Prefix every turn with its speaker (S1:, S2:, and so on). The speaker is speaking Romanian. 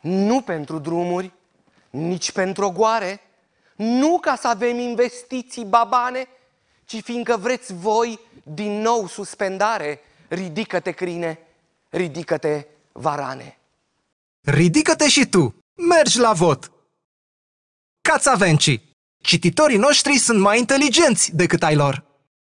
S1: Nu pentru drumuri, nici pentru goare, nu ca să avem investiții babane, ci fiindcă vreți voi din nou suspendare, ridică-te crine, ridică-te varane.
S2: Ridică-te și tu, mergi la vot! Cața Venci, cititorii noștri sunt mai inteligenți decât ai lor.